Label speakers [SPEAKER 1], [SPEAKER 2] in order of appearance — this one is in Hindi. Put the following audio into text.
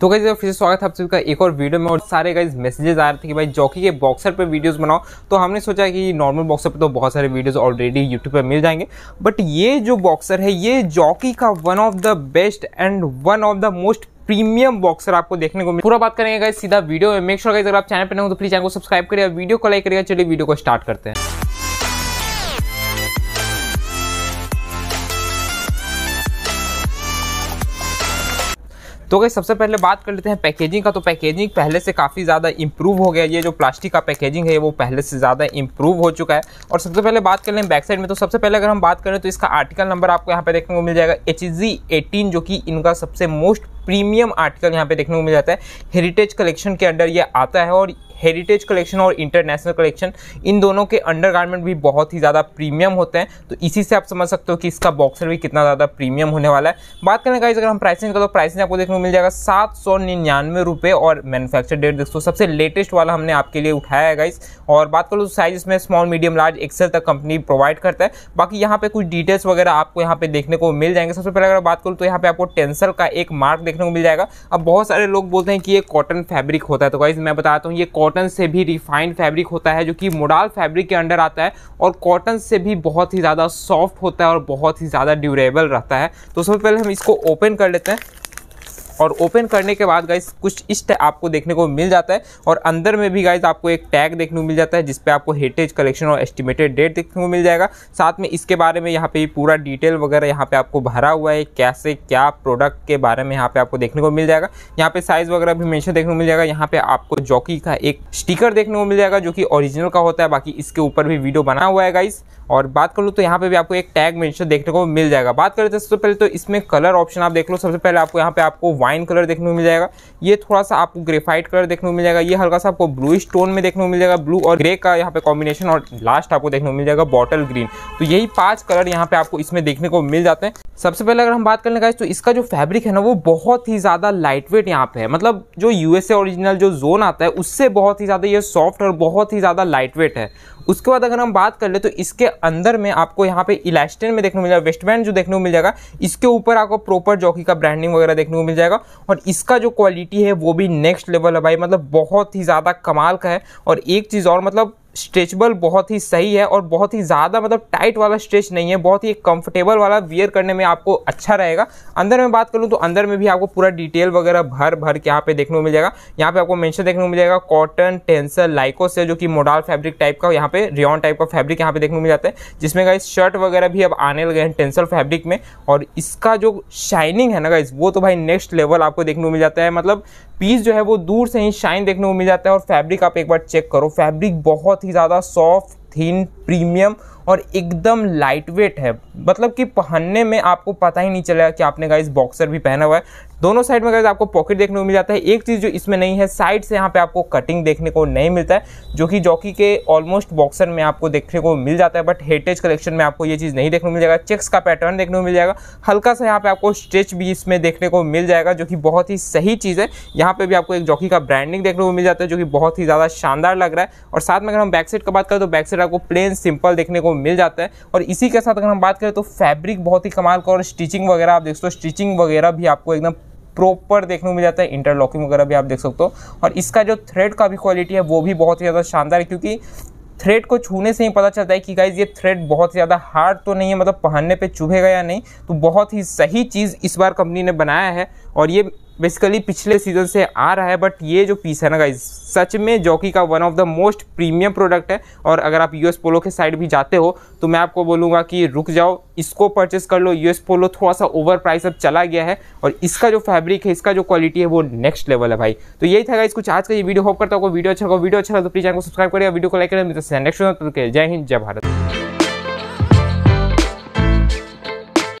[SPEAKER 1] तो गाइज फिर स्वागत है आप सबका एक और वीडियो में और सारे गाइज मैसेजेस आ रहे थे कि भाई जॉकी के बॉक्सर पे वीडियोस बनाओ तो हमने सोचा कि नॉर्मल बॉक्सर पे तो बहुत सारे वीडियोस ऑलरेडी यूट्यूब पे मिल जाएंगे बट ये जो बॉक्सर है ये जॉकी का one of the best and one of the most premium boxer आपको देखने को मिले पूरा बात करेंगे गाइज सीधा वीडियो में मेक श्योर गाइज अगर आप चैनल पर नहीं हो तो प्लीज चैनल को सब्सक्राइब करिए वीडियो को लाइक करिएगा चलिए वीडियो को स्टार्ट करते हैं तो गई सबसे पहले बात कर लेते हैं पैकेजिंग का तो पैकेजिंग पहले से काफ़ी ज़्यादा इंप्रूव हो गया ये जो प्लास्टिक का पैकेजिंग है वो पहले से ज़्यादा इंप्रूव हो चुका है और सबसे पहले बात कर लें बैक साइड में तो सबसे पहले अगर हम बात करें तो इसका आर्टिकल नंबर आपको यहाँ पे देखने को मिल जाएगा एच जी एटीन जो कि इनका सबसे मोस्ट प्रीमियम आर्टिकल यहाँ पे देखने को मिल जाता है हेरिटेज कलेक्शन के अंडर ये आता है और हेरिटेज कलेक्शन और इंटरनेशनल कलेक्शन इन दोनों के अंडर भी बहुत ही ज़्यादा प्रीमियम होते हैं तो इसी से आप समझ सकते हो कि इसका बॉक्सर भी कितना ज़्यादा प्रीमियम होने वाला है बात करने का अगर हम प्राइसिंग का तो प्राइसिंग आपको देखने को मिल जाएगा सात सौ निन्यानवे रुपये और मैनुफैक्चर डेट दोस्तों सबसे लेटेस्ट वाला हमने आपके लिए उठाया है गाइज और बात तो साइज इसमें स्मॉल मीडियम लार्ज एक्सेल तक कंपनी प्रोवाइड करता है बाकी यहाँ पे कुछ डिटेल्स वगैरह आपको यहाँ पे देखने को मिल जाएंगे सबसे पहले अगर बात करूँ तो यहाँ पे आपको टेंसल का एक मार्क देखने को मिल जाएगा अब बहुत सारे लोग बोलते हैं कि ये कॉटन फैब्रिक होता है तो गाइज मैं बताता हूँ ये कॉटन कॉटन से भी रिफाइंड फैब्रिक होता है जो कि मोडाल फैब्रिक के अंडर आता है और कॉटन से भी बहुत ही ज़्यादा सॉफ्ट होता है और बहुत ही ज़्यादा ड्यूरेबल रहता है तो सबसे पहले हम इसको ओपन कर लेते हैं और ओपन करने के बाद गाइज कुछ इस आपको देखने को मिल जाता है और अंदर में भी गाइज आपको एक टैग देखने को मिल जाता है जिसपे आपको हेरिटेज कलेक्शन और एस्टिमेटेड डेट देखने को मिल जाएगा साथ में इसके बारे में यहाँ पे पूरा डिटेल वगैरह यहाँ पे आपको भरा हुआ है कैसे क्या प्रोडक्ट के बारे में यहाँ पे आपको देखने को मिल जाएगा यहाँ पे साइज वगैरह भी मेंशन देखने को मिल जाएगा यहाँ पे आपको जॉकी का एक स्टिकर देखने को मिल जाएगा जो कि ओरिजिनल का होता है बाकी इसके ऊपर भी वीडियो बना हुआ है गाइस और बात कर लूँ तो यहाँ पे भी आपको एक टैग मेंशन देखने को मिल जाएगा बात करें तो सबसे पहले तो इसमें कलर ऑप्शन आप देख लो सबसे पहले आपको यहाँ पे आपको वाइन कलर देखने को मिल जाएगा ये थोड़ा सा आपको ग्रेफाइट कलर देखने को मिल जाएगा ये हल्का सा आपको ब्लू स्टोन में देखने को मिल जाएगा ब्लू और ग्रे का यहाँ पे कॉम्बिनेशन और लास्ट आपको देखने को मिल जाएगा बॉटल ग्रीन तो यही पाँच कलर यहाँ पे आपको इसमें देखने को मिल जाते हैं सबसे पहले अगर हम बात का गाइज तो इसका जो फैब्रिक है ना वो बहुत ही ज़्यादा लाइट वेट यहाँ पे है मतलब जो यूएसए ओरिजिनल जो जोन आता है उससे बहुत ही ज़्यादा ये सॉफ्ट और बहुत ही ज़्यादा लाइट वेट है उसके बाद अगर हम बात कर ले तो इसके अंदर में आपको यहाँ पे इलास्टेन में देखने को मिल जाएगा वेस्टबैंड जो देखने को मिल जाएगा इसके ऊपर आपको प्रॉपर जॉकी का ब्रांडिंग वगैरह देखने को मिल जाएगा और इसका जो क्वालिटी है वो भी नेक्स्ट लेवल है भाई मतलब बहुत ही ज़्यादा कमाल का है और एक चीज़ और मतलब स्ट्रेचबल बहुत ही सही है और बहुत ही ज़्यादा मतलब टाइट वाला स्ट्रेच नहीं है बहुत ही कंफर्टेबल वाला वियर करने में आपको अच्छा रहेगा अंदर में बात करूँ तो अंदर में भी आपको पूरा डिटेल वगैरह भर भर के यहाँ पे देखने को मिल जाएगा यहाँ पे आपको मेंशन देखने को मिल जाएगा कॉटन टेंसर लाइको से जो कि मोडाल फैब्रिक टाइप का यहाँ पे रियॉन टाइप का फैब्रिक यहाँ पे देखने को मिल जाता है जिसमें गाइस शर्ट वगैरह भी अब आने लगे हैं टेंसर फैब्रिक में और इसका जो शाइनिंग है ना गाइस वो तो भाई नेक्स्ट लेवल आपको देखने को मिल जाता है मतलब पीस जो है वो दूर से ही शाइन देखने को मिल जाता है और फैब्रिक आप एक बार चेक करो फैब्रिक बहुत ही ज़्यादा सॉफ्ट थीन प्रीमियम और एकदम लाइट वेट है मतलब कि पहनने में आपको पता ही नहीं चलेगा कि आपने गाइज बॉक्सर भी पहना हुआ है दोनों साइड में गाइज आपको पॉकेट देखने को मिल जाता है एक चीज़ जो इसमें नहीं है साइड से यहाँ पे आपको कटिंग देखने को नहीं मिलता है जो कि जॉकी के ऑलमोस्ट बॉक्सर में आपको देखने को मिल जाता है बट हेरिटेज कलेक्शन में आपको ये चीज़ नहीं देखने को मिल जाएगा चेक्स का पैटर्न देखने को मिल जाएगा हल्का सा यहाँ पे आपको स्ट्रेच भी इसमें देखने को मिल जाएगा जो कि बहुत ही सही चीज़ है यहाँ पे भी आपको एक जॉकी का ब्रांडिंग देखने को मिल जाता है जो कि बहुत ही ज़्यादा शानदार लग रहा है और साथ में अगर हम बैक साइड का बात करें तो बैक साइड आपको प्लेन सिंपल देखने को मिल जाता है और इसी के साथ अगर हम बात करें तो फैब्रिक बहुत ही कमाल का और स्टिचिंग वगैरह आप देख सकते हो स्टिचिंग वगैरह भी आपको एकदम प्रॉपर देखने को मिल जाता है इंटरलॉकिंग वगैरह भी आप देख सकते हो और इसका जो थ्रेड का भी क्वालिटी है वो भी बहुत ही ज़्यादा शानदार है क्योंकि थ्रेड को छूने से ही पता चलता है कि गाइज ये थ्रेड बहुत ज़्यादा हार्ड तो नहीं है मतलब पहनने पे चुभेगा या नहीं तो बहुत ही सही चीज़ इस बार कंपनी ने बनाया है और ये बेसिकली पिछले सीजन से आ रहा है बट ये जो पीस है ना गाइज सच में जॉकी का one of the most premium product है और अगर आप यूएस पोलो के साइड भी जाते हो तो मैं आपको बोलूँगा कि रुक जाओ इसको परचेस कर लो यूएस पोलो थोड़ा सा ओवर प्राइस अब चला गया है और इसका जो फैब्रिक है इसका जो क्वालिटी है वो नेक्स्ट लेवल है भाई तो यही था गाइज कुछ आज का ये वीडियो होप करता हूँ वीडियो अच्छा होगा वीडियो अच्छा लगा तो प्लीज चैनल को सब्सक्राइब करेगा वीडियो को लाइक करें जय हिंद जय भारत